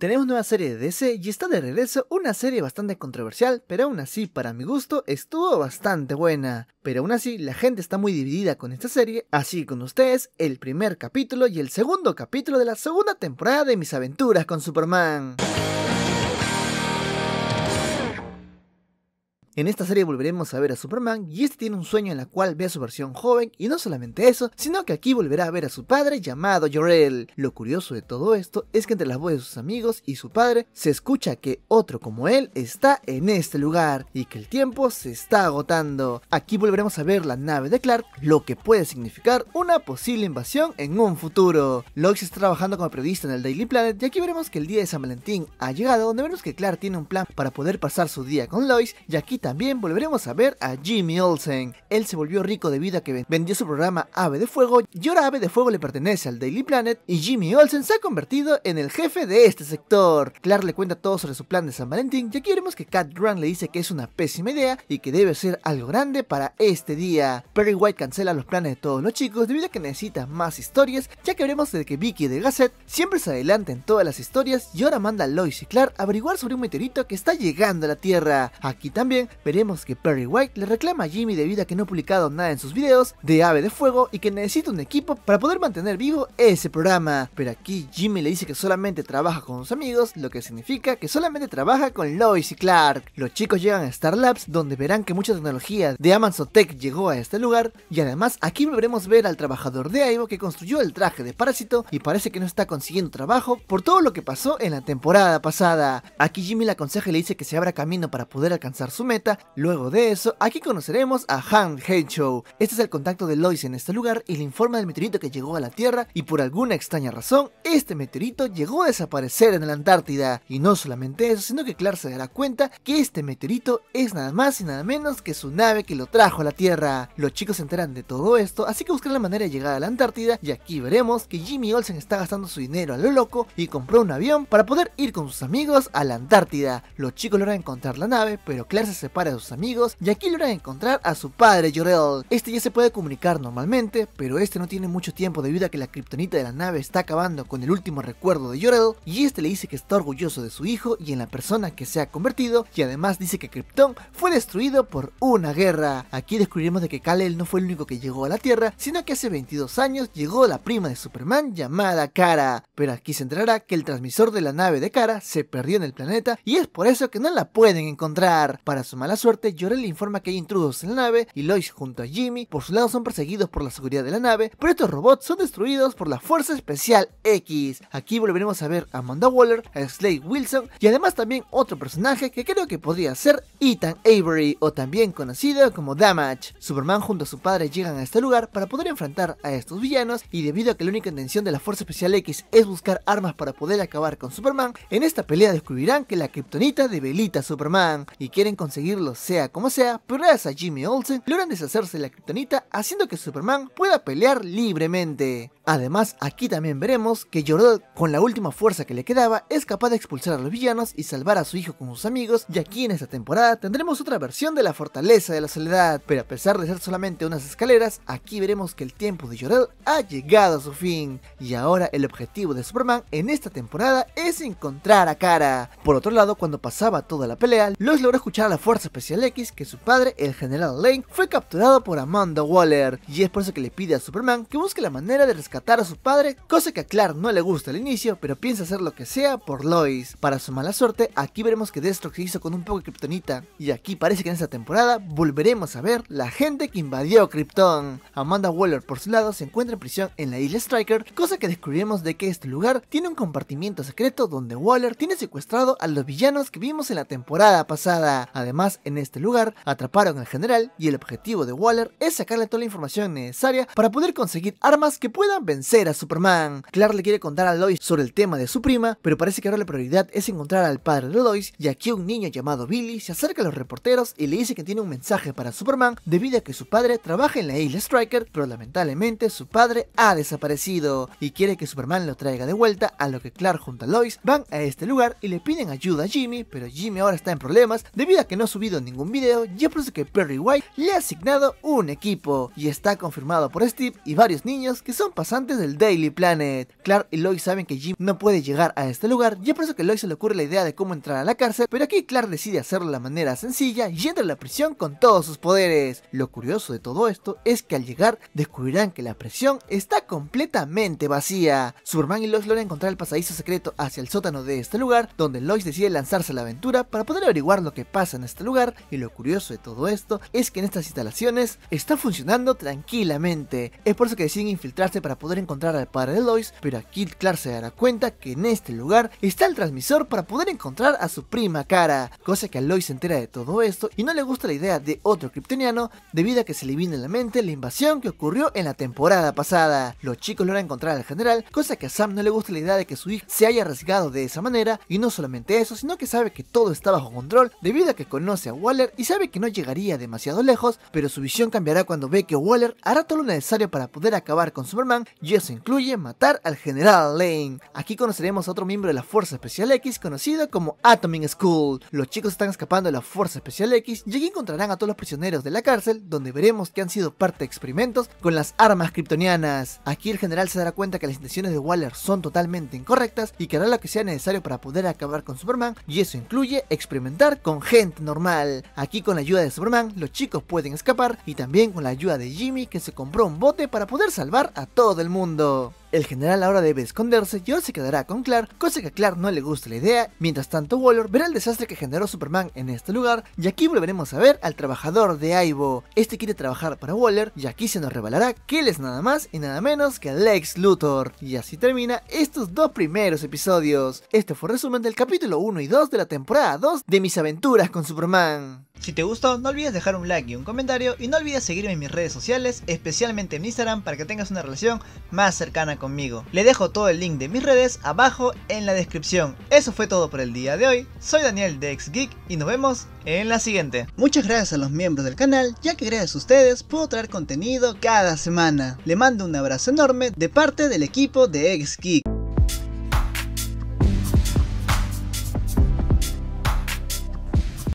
Tenemos nueva serie de DC y está de regreso una serie bastante controversial, pero aún así, para mi gusto, estuvo bastante buena. Pero aún así, la gente está muy dividida con esta serie, así con ustedes, el primer capítulo y el segundo capítulo de la segunda temporada de Mis Aventuras con Superman. En esta serie volveremos a ver a Superman y este tiene un sueño en la cual ve a su versión joven y no solamente eso, sino que aquí volverá a ver a su padre llamado Jorel. Lo curioso de todo esto es que entre las voces de sus amigos y su padre se escucha que otro como él está en este lugar y que el tiempo se está agotando. Aquí volveremos a ver la nave de Clark, lo que puede significar una posible invasión en un futuro. Lois está trabajando como periodista en el Daily Planet y aquí veremos que el día de San Valentín ha llegado donde vemos que Clark tiene un plan para poder pasar su día con Lois y aquí también también volveremos a ver a Jimmy Olsen. Él se volvió rico debido a que vendió su programa Ave de Fuego y ahora Ave de Fuego le pertenece al Daily Planet y Jimmy Olsen se ha convertido en el jefe de este sector. Clark le cuenta todo sobre su plan de San Valentín y aquí veremos que Cat Grant le dice que es una pésima idea y que debe ser algo grande para este día. Perry White cancela los planes de todos los chicos debido a que necesita más historias ya que veremos de que Vicky de Gazette siempre se adelanta en todas las historias y ahora manda a Lois y Clark a averiguar sobre un meteorito que está llegando a la Tierra. Aquí también veremos que Perry White le reclama a Jimmy debido a que no ha publicado nada en sus videos de Ave de Fuego y que necesita un equipo para poder mantener vivo ese programa. Pero aquí Jimmy le dice que solamente trabaja con sus amigos, lo que significa que solamente trabaja con Lois y Clark. Los chicos llegan a Star Labs donde verán que mucha tecnología de Amazon Tech llegó a este lugar y además aquí volveremos ver al trabajador de Aivo que construyó el traje de Parásito y parece que no está consiguiendo trabajo por todo lo que pasó en la temporada pasada. Aquí Jimmy le aconseja y le dice que se abra camino para poder alcanzar su meta Luego de eso, aquí conoceremos a Han Heichou. Este es el contacto de Lois en este lugar y le informa del meteorito que llegó a la Tierra y por alguna extraña razón, este meteorito llegó a desaparecer en la Antártida. Y no solamente eso, sino que Clark se dará cuenta que este meteorito es nada más y nada menos que su nave que lo trajo a la Tierra. Los chicos se enteran de todo esto, así que buscan la manera de llegar a la Antártida y aquí veremos que Jimmy Olsen está gastando su dinero a lo loco y compró un avión para poder ir con sus amigos a la Antártida. Los chicos logran encontrar la nave, pero Clark se para sus amigos y aquí logran encontrar a su padre Jor-El, Este ya se puede comunicar normalmente, pero este no tiene mucho tiempo debido a que la kriptonita de la nave está acabando con el último recuerdo de Jor-El y este le dice que está orgulloso de su hijo y en la persona que se ha convertido y además dice que Krypton fue destruido por una guerra. Aquí descubrimos de que kal no fue el único que llegó a la Tierra, sino que hace 22 años llegó la prima de Superman llamada Kara, pero aquí se enterará que el transmisor de la nave de Kara se perdió en el planeta y es por eso que no la pueden encontrar. Para su mala suerte, le informa que hay intrusos en la nave y Lois junto a Jimmy por su lado son perseguidos por la seguridad de la nave, pero estos robots son destruidos por la Fuerza Especial X. Aquí volveremos a ver a Amanda Waller, a Slade Wilson y además también otro personaje que creo que podría ser Ethan Avery o también conocido como Damage. Superman junto a su padre llegan a este lugar para poder enfrentar a estos villanos y debido a que la única intención de la Fuerza Especial X es buscar armas para poder acabar con Superman, en esta pelea descubrirán que la kriptonita debilita a Superman y quieren conseguir sea como sea, pero gracias a Jimmy Olsen logran deshacerse de la criptonita, haciendo que Superman pueda pelear libremente. Además, aquí también veremos que Jordan, con la última fuerza que le quedaba, es capaz de expulsar a los villanos y salvar a su hijo con sus amigos, y aquí en esta temporada tendremos otra versión de la fortaleza de la soledad, pero a pesar de ser solamente unas escaleras, aquí veremos que el tiempo de Jordan ha llegado a su fin, y ahora el objetivo de Superman en esta temporada es encontrar a Kara. Por otro lado, cuando pasaba toda la pelea, los logró escuchar a la fuerza Especial X que su padre, el general Lane, fue capturado por Amanda Waller, y es por eso que le pide a Superman que busque la manera de rescatar a su padre, cosa que a Clark no le gusta al inicio, pero piensa hacer lo que sea por Lois. Para su mala suerte, aquí veremos que Destro se hizo con un poco de Kryptonita, y aquí parece que en esta temporada volveremos a ver la gente que invadió Krypton. Amanda Waller, por su lado, se encuentra en prisión en la isla Striker, cosa que descubrimos de que este lugar tiene un compartimiento secreto donde Waller tiene secuestrado a los villanos que vimos en la temporada pasada. Además, en este lugar atraparon al general y el objetivo de Waller es sacarle toda la información necesaria para poder conseguir armas que puedan vencer a Superman. Clark le quiere contar a Lois sobre el tema de su prima, pero parece que ahora la prioridad es encontrar al padre de Lois, y aquí un niño llamado Billy se acerca a los reporteros y le dice que tiene un mensaje para Superman debido a que su padre trabaja en la isla Striker, pero lamentablemente su padre ha desaparecido y quiere que Superman lo traiga de vuelta, a lo que Clark junto a Lois van a este lugar y le piden ayuda a Jimmy, pero Jimmy ahora está en problemas debido a que no su en ningún video, ya pienso que Perry White le ha asignado un equipo y está confirmado por Steve y varios niños que son pasantes del Daily Planet. Clark y Lois saben que Jim no puede llegar a este lugar, ya por eso que Lois se le ocurre la idea de cómo entrar a la cárcel, pero aquí Clark decide hacerlo de la manera sencilla y entra a la prisión con todos sus poderes. Lo curioso de todo esto es que al llegar descubrirán que la prisión está completamente vacía. Superman y Lois logran encontrar el pasadizo secreto hacia el sótano de este lugar, donde Lois decide lanzarse a la aventura para poder averiguar lo que pasa en este este lugar y lo curioso de todo esto es que en estas instalaciones está funcionando tranquilamente. Es por eso que deciden infiltrarse para poder encontrar al padre de Lois, pero aquí Clark se dará cuenta que en este lugar está el transmisor para poder encontrar a su prima cara, cosa que a Lois se entera de todo esto y no le gusta la idea de otro kryptoniano debido a que se le viene en la mente la invasión que ocurrió en la temporada pasada. Los chicos logran encontrar al general, cosa que a Sam no le gusta la idea de que su hijo se haya arriesgado de esa manera y no solamente eso, sino que sabe que todo está bajo control debido a que con conoce a Waller y sabe que no llegaría demasiado lejos, pero su visión cambiará cuando ve que Waller hará todo lo necesario para poder acabar con Superman y eso incluye matar al general Lane. Aquí conoceremos a otro miembro de la Fuerza Especial X conocido como Atoming School. Los chicos están escapando de la Fuerza Especial X y aquí encontrarán a todos los prisioneros de la cárcel donde veremos que han sido parte de experimentos con las armas kryptonianas. Aquí el general se dará cuenta que las intenciones de Waller son totalmente incorrectas y que hará lo que sea necesario para poder acabar con Superman y eso incluye experimentar con gente normal Aquí con la ayuda de Superman, los chicos pueden escapar y también con la ayuda de Jimmy que se compró un bote para poder salvar a todo el mundo. El general ahora debe esconderse y se quedará con Clark, cosa que a Clark no le gusta la idea. Mientras tanto, Waller verá el desastre que generó Superman en este lugar y aquí volveremos a ver al trabajador de Ivo. Este quiere trabajar para Waller y aquí se nos revelará que él es nada más y nada menos que Lex Luthor. Y así termina estos dos primeros episodios. Este fue el resumen del capítulo 1 y 2 de la temporada 2 de mis aventuras con Superman. Si te gustó, no olvides dejar un like y un comentario y no olvides seguirme en mis redes sociales, especialmente en Instagram para que tengas una relación más cercana conmigo. Le dejo todo el link de mis redes abajo en la descripción. Eso fue todo por el día de hoy. Soy Daniel de Geek y nos vemos en la siguiente. Muchas gracias a los miembros del canal, ya que gracias a ustedes puedo traer contenido cada semana. Le mando un abrazo enorme de parte del equipo de Geek.